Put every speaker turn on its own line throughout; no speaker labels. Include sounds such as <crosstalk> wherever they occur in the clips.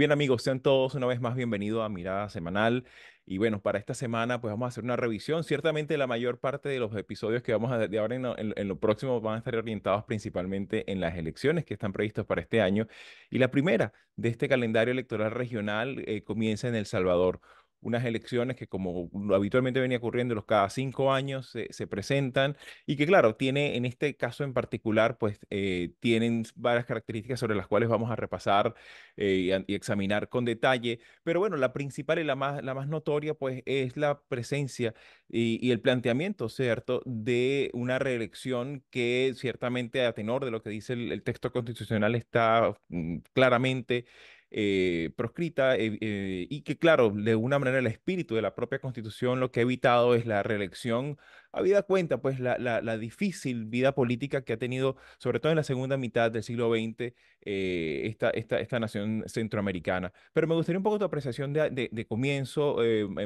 bien amigos, sean todos una vez más bienvenidos a Mirada Semanal. Y bueno, para esta semana pues vamos a hacer una revisión. Ciertamente la mayor parte de los episodios que vamos a de ahora en, lo próximo van a estar orientados principalmente en las elecciones que están previstas para este año. Y la primera de este calendario electoral regional eh, comienza en El Salvador unas elecciones que como habitualmente venía ocurriendo los cada cinco años se, presentan y que claro, tiene en este caso en particular, pues eh, tienen varias características sobre las cuales vamos a repasar eh, y, examinar con detalle, pero bueno, la principal y la más, la más notoria pues es la presencia y, el planteamiento, ¿cierto?, de una reelección que ciertamente a tenor de lo que dice el, texto constitucional está mm, claramente eh, proscrita eh, eh, y que, claro, de una manera el espíritu de la propia constitución lo que ha evitado es la reelección, habida cuenta, pues, la, difícil vida política que ha tenido, sobre todo en la segunda mitad del siglo XX, esta, esta, esta nación centroamericana. Pero me gustaría un poco tu apreciación de, de, comienzo,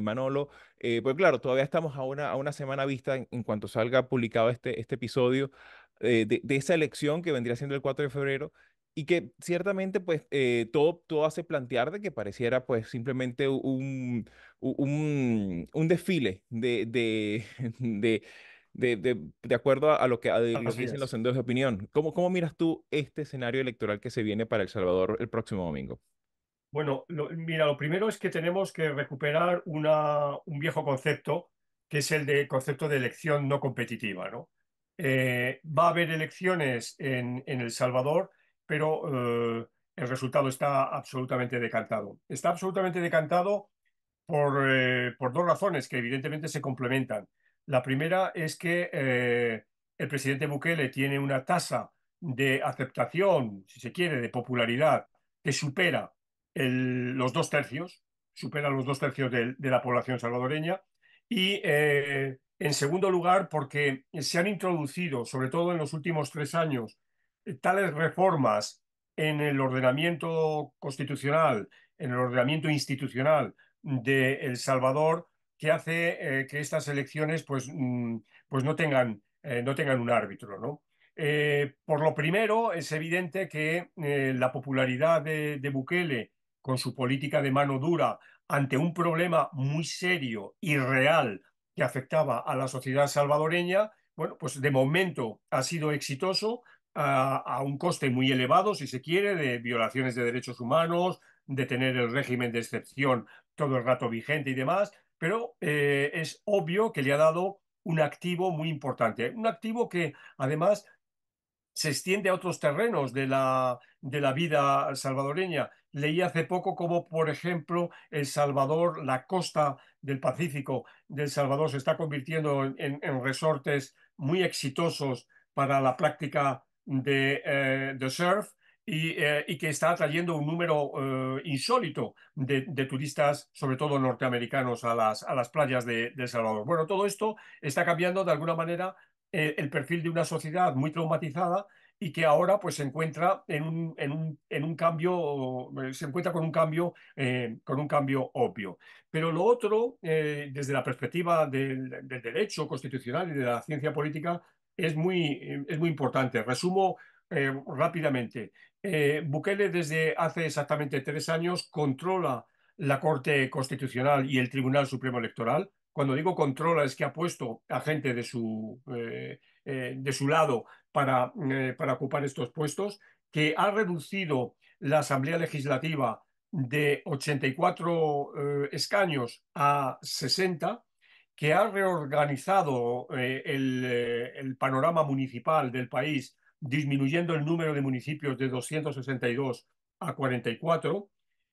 Manolo, pues claro, todavía estamos a una, a una semana vista en, cuanto salga publicado este, este episodio. De, de, esa elección que vendría siendo el 4 de febrero y que ciertamente pues eh, todo, todo hace plantear de que pareciera pues simplemente un, un, desfile de, <laughs> de, de, de, de acuerdo a, lo que, a dicen los senderos de opinión. ¿Cómo, ¿Cómo miras tú este escenario electoral que se viene para El Salvador el próximo domingo?
Bueno, mira, lo primero es que tenemos que recuperar una, un viejo concepto, que es el de concepto de elección no competitiva. ¿no? Eh, va a haber elecciones en, en El Salvador pero eh, el resultado está absolutamente decantado. Está absolutamente decantado eh, por, dos razones que evidentemente se complementan. La primera es que eh, el presidente Bukele tiene una tasa de aceptación, si se quiere, de popularidad que supera los dos tercios, supera los dos tercios de, la población salvadoreña. Y en segundo lugar, porque se han introducido, sobre todo en los últimos tres años, tales reformas en el ordenamiento constitucional, en el ordenamiento institucional de El Salvador, que hace eh, que estas elecciones pues, mm, pues no, tengan, eh, no tengan un árbitro. Eh, por lo primero, es evidente que la popularidad de, de Bukele con su política de mano dura ante un problema muy serio y real que afectaba a la sociedad salvadoreña, bueno, pues de momento ha sido exitoso, a, un coste muy elevado, si se quiere, de violaciones de derechos humanos, de tener el régimen de excepción todo el rato vigente y demás, pero eh, es obvio que le ha dado un activo muy importante, un activo que además se extiende a otros terrenos de la, de la vida salvadoreña. Leí hace poco como, por ejemplo, El Salvador, la costa del Pacífico del Salvador se está convirtiendo en resortes muy exitosos para la práctica eh, de, surf y, eh, y, que está atrayendo un número eh, insólito de, de, turistas, sobre todo norteamericanos, a las, a las playas de, de Salvador. Bueno, todo esto está cambiando de alguna manera el perfil de una sociedad muy traumatizada y que ahora pues se encuentra en un, en un, en un cambio, se encuentra con un cambio, con un cambio obvio. Pero lo otro, desde la perspectiva del, del, derecho constitucional y de la ciencia política, es muy, eh, es muy importante. Resumo eh, rápidamente. Eh, Bukele desde hace exactamente tres años controla la Corte Constitucional y el Tribunal Supremo Electoral. Cuando digo controla es que ha puesto a gente de su, de su lado para, para ocupar estos puestos, que ha reducido la Asamblea Legislativa de 84 escaños a 60 que ha reorganizado eh, eh, el, panorama municipal del país, disminuyendo el número de municipios de 262 a 44,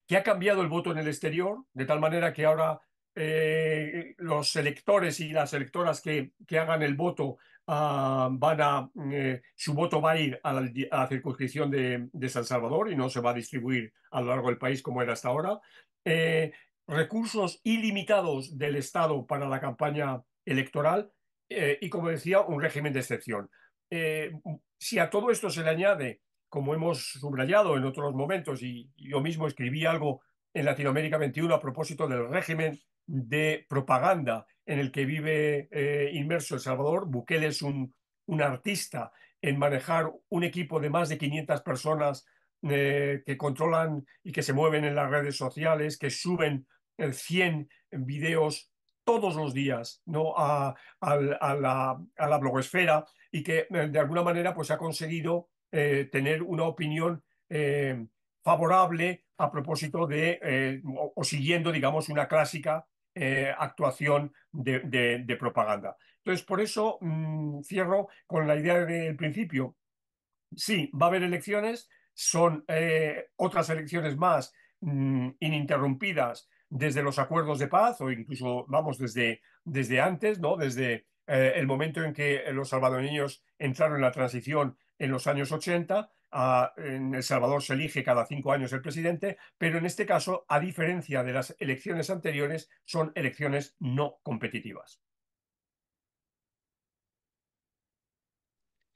que ha cambiado el voto en el exterior, de tal manera que ahora eh, los electores y las electoras que, hagan el voto ah, van a, su voto va a ir a la, circunscripción de, San Salvador y no se va a distribuir a lo largo del país como era hasta ahora recursos ilimitados del Estado para la campaña electoral eh, y, como decía, un régimen de excepción. Eh, si a todo esto se le añade, como hemos subrayado en otros momentos, y, yo mismo escribí algo en Latinoamérica 21 a propósito del régimen de propaganda en el que vive eh, inmerso El Salvador, Bukele es un, un artista en manejar un equipo de más de 500 personas que controlan y que se mueven en las redes sociales, que suben 100 videos todos los días ¿no? a, la, a blogosfera y que eh, de alguna manera pues, ha conseguido eh, tener una opinión eh, favorable a propósito de, o, siguiendo, digamos, una clásica actuación de, propaganda. Entonces, por eso mm, cierro con la idea del principio. Sí, va a haber elecciones, son otras elecciones más mm, ininterrumpidas desde los acuerdos de paz o incluso, vamos, desde, desde antes, ¿no? Desde eh, el momento en que los salvadoreños entraron en la transición en los años 80, en El Salvador se elige cada cinco años el presidente, pero en este caso, a diferencia de las elecciones anteriores, son elecciones no competitivas.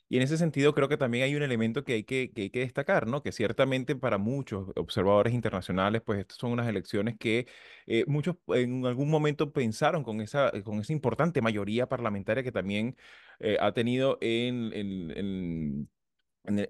Y en ese sentido creo que también hay un elemento que hay que, hay que destacar, ¿no? Que ciertamente para muchos observadores internacionales, pues estas son unas elecciones que eh, muchos en algún momento pensaron con esa, eh, con esa importante mayoría parlamentaria que también eh, ha tenido en, en,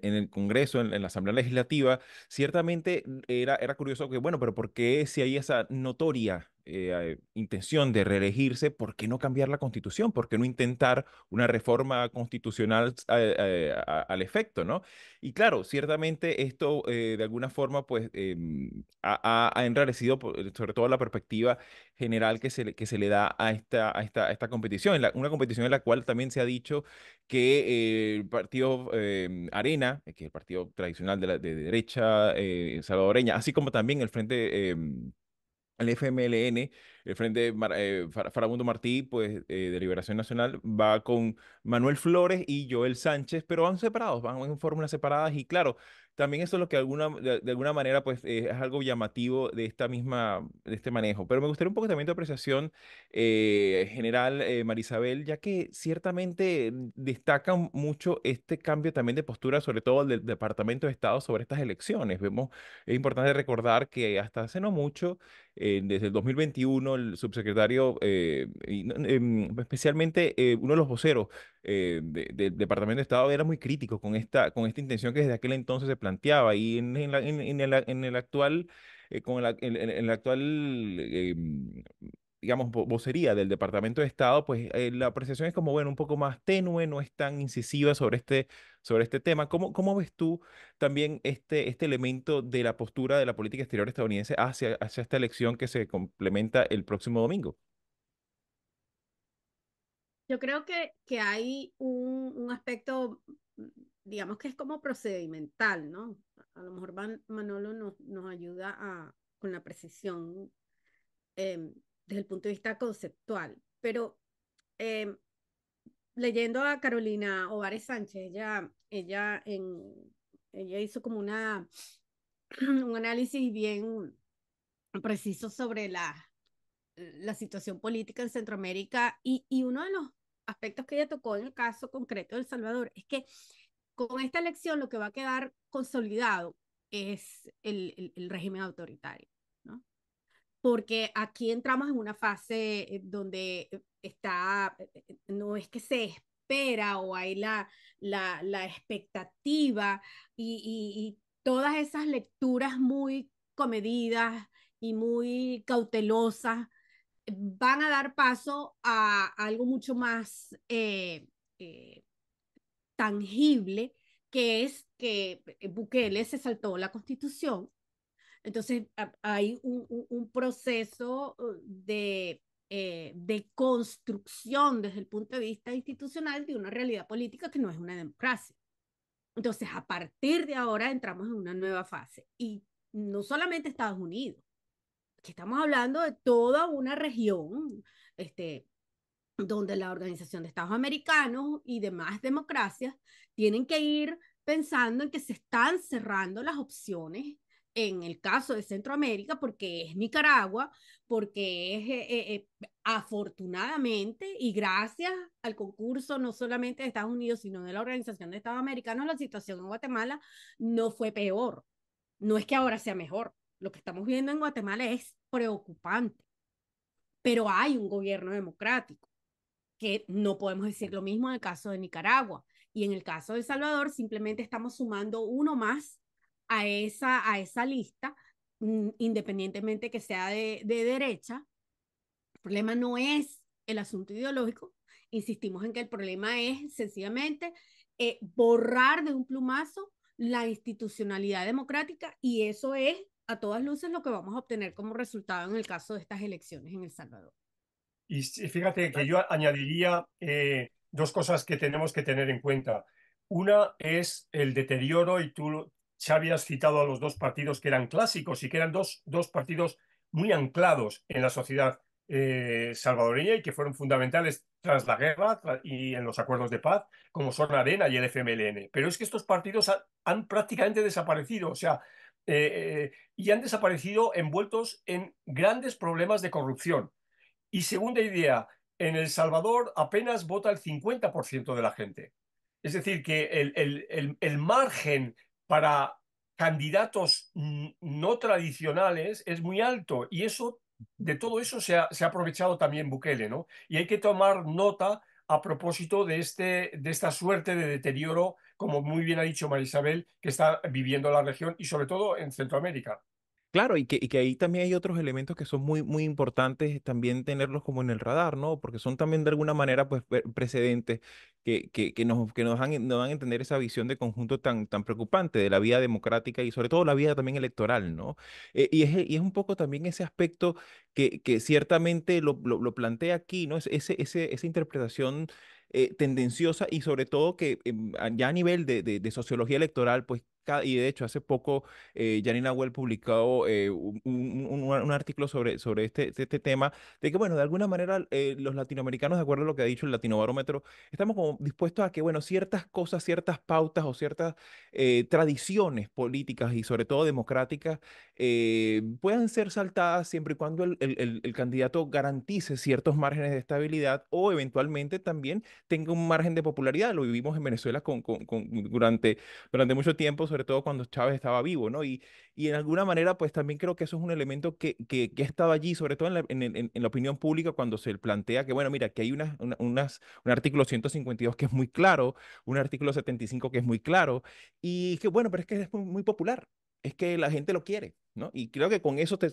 el, Congreso, en, la Asamblea Legislativa, ciertamente era, era curioso que, bueno, pero ¿por qué si hay esa notoria eh, eh, intención de reelegirse, ¿por qué no cambiar la constitución? ¿Por qué no intentar una reforma constitucional eh, al efecto? ¿no? Y claro, ciertamente esto de alguna forma pues, em, ha, enrarecido sobre todo la perspectiva general que se le, que se le da a esta, a esta, esta competición, una competición en la cual también se ha dicho que el partido em, Arena, que es el partido tradicional de, de derecha salvadoreña, así como también el Frente... Em, el FMLN, el Frente eh, Farabundo Martí, pues eh, de Liberación Nacional, va con Manuel Flores y Joel Sánchez, pero van separados, van en fórmulas separadas y claro, también eso es lo que alguna, de, alguna manera pues eh, es algo llamativo de esta misma, de este manejo. Pero me gustaría un poco también tu apreciación general, Marisabel, ya que ciertamente destacan mucho este cambio también de postura, sobre todo del Departamento de Estado sobre estas elecciones. Vemos, es importante recordar que hasta hace no mucho, eh, desde el 2021 el subsecretario, eh, em, especialmente eh, uno de los voceros del Departamento de Estado era muy crítico con esta, con esta intención que desde aquel entonces se planteaba y en, en, el, actual... con en, el actual em, digamos, vocería del Departamento de Estado, pues eh, la apreciación es como, bueno, un poco más tenue, no es tan incisiva sobre este, sobre este tema. ¿Cómo, cómo ves tú también este, este elemento de la postura de la política exterior estadounidense hacia, hacia esta elección que se complementa el próximo domingo?
Yo creo que, que hay un, aspecto, digamos que es como procedimental, ¿no? A lo mejor Manolo nos, nos ayuda a, con la precisión em, desde el punto de vista conceptual, pero em, leyendo a Carolina Ovares Sánchez, ella, ella, en, ella hizo como una, <clears throat> un análisis bien preciso sobre la, la situación política en Centroamérica y, y uno de los aspectos que ella tocó en el caso concreto de El Salvador es que con esta elección lo que va a quedar consolidado es el, el, el régimen autoritario. ¿no? porque aquí entramos en una fase eh, donde eh, está, eh, no es que se espera o hay la, expectativa y, todas esas lecturas muy comedidas y muy cautelosas van a dar paso a algo mucho más tangible, que es que Bukele se saltó la constitución entonces hay un, un, proceso uh, de, eh, de construcción desde el punto de vista institucional de una realidad política que no es una democracia. Entonces, a partir de ahora entramos en una nueva fase. Y no solamente Estados Unidos, que estamos hablando de toda una región este, donde la Organización de Estados Americanos y demás democracias tienen que ir pensando en que se están cerrando las opciones en el caso de Centroamérica, porque es Nicaragua, porque es eh, eh, eh, afortunadamente y gracias al concurso no solamente de Estados Unidos, sino de la Organización de Estados Americanos, la situación en Guatemala no fue peor. No es que ahora sea mejor. Lo que estamos viendo en Guatemala es preocupante. Pero hay un gobierno democrático, que no podemos decir lo mismo en el caso de Nicaragua. Y en el caso de El Salvador, simplemente estamos sumando uno más a esa, a esa lista, mm, independientemente que sea de, derecha. El problema no es el asunto ideológico, insistimos en que el problema es sencillamente eh, borrar de un plumazo la institucionalidad democrática y eso es a todas luces lo que vamos a obtener como resultado en el caso de estas elecciones en El Salvador.
Y fíjate que yo añadiría eh, dos cosas que tenemos que tener en cuenta. Una es el deterioro, y tú, ya habías citado a los dos partidos que eran clásicos y que eran dos, dos partidos muy anclados en la sociedad eh, salvadoreña y que fueron fundamentales tras la guerra y en los acuerdos de paz, como son Arena y el FMLN. Pero es que estos partidos han prácticamente desaparecido, o sea, eh, y han desaparecido envueltos en grandes problemas de corrupción. Y segunda idea, en El Salvador apenas vota el 50% de la gente. Es decir, que el, el, el margen para candidatos no tradicionales es muy alto y eso de todo eso se ha, aprovechado también Bukele, ¿no? Y hay que tomar nota a propósito de, este, de esta suerte de deterioro, como muy bien ha dicho Marisabel, que está viviendo la región y sobre todo en Centroamérica.
Claro, y que, y que ahí también hay otros elementos que son muy, muy importantes también tenerlos como en el radar, ¿no? Porque son también de alguna manera pues, precedentes que, que, que, nos, que nos, a entender esa visión de conjunto tan, tan preocupante de la vida democrática y sobre todo la vida también electoral, ¿no? Eh, y, es, y es un poco también ese aspecto que, que ciertamente lo, lo, plantea aquí, ¿no? Es, ese, ese, esa interpretación... Eh, tendenciosa y sobre todo que em, ya a nivel de, sociología electoral, pues y de hecho hace poco Janina eh, Well publicó publicado eh, un, un, un, artículo sobre, sobre este, este, este, tema, de que bueno, de alguna manera eh, los latinoamericanos, de acuerdo a lo que ha dicho el Latinobarómetro, estamos como dispuestos a que bueno, ciertas cosas, ciertas pautas o ciertas tradiciones políticas y sobre todo democráticas puedan ser saltadas siempre y cuando el, el, el, candidato garantice ciertos márgenes de estabilidad o eventualmente también tenga un margen de popularidad. Lo vivimos en Venezuela con, con, con durante, durante mucho tiempo, sobre sobre todo cuando Chávez estaba vivo, ¿no? Y, y en alguna manera, pues también creo que eso es un elemento que, que, que ha estado allí, sobre todo en la, en, la, opinión pública, cuando se plantea que, bueno, mira, que hay una, unas, un artículo 152 que es muy claro, un artículo 75 que es muy claro, y que, bueno, pero es que es muy popular, es que la gente lo quiere, ¿no? Y creo que con eso te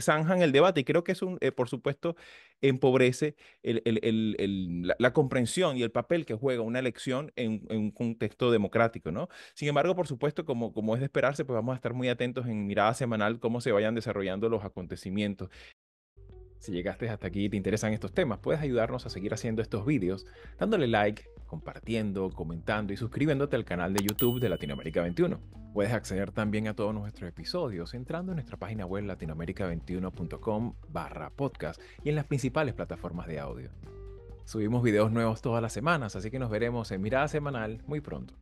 zanjan el debate y creo que eso, un, eh, por supuesto, empobrece la, comprensión y el papel que juega una elección en, un contexto democrático, ¿no? Sin embargo, por supuesto, como, como es de esperarse, pues vamos a estar muy atentos en mirada semanal cómo se vayan desarrollando los acontecimientos si llegaste hasta aquí y te interesan estos temas, puedes ayudarnos a seguir haciendo estos vídeos dándole like, compartiendo, comentando y suscribiéndote al canal de YouTube de Latinoamérica 21. Puedes acceder también a todos nuestros episodios entrando en nuestra página web latinoamerica21.com barra podcast y en las principales plataformas de audio. Subimos videos nuevos todas las semanas, así que nos veremos en Mirada Semanal muy pronto.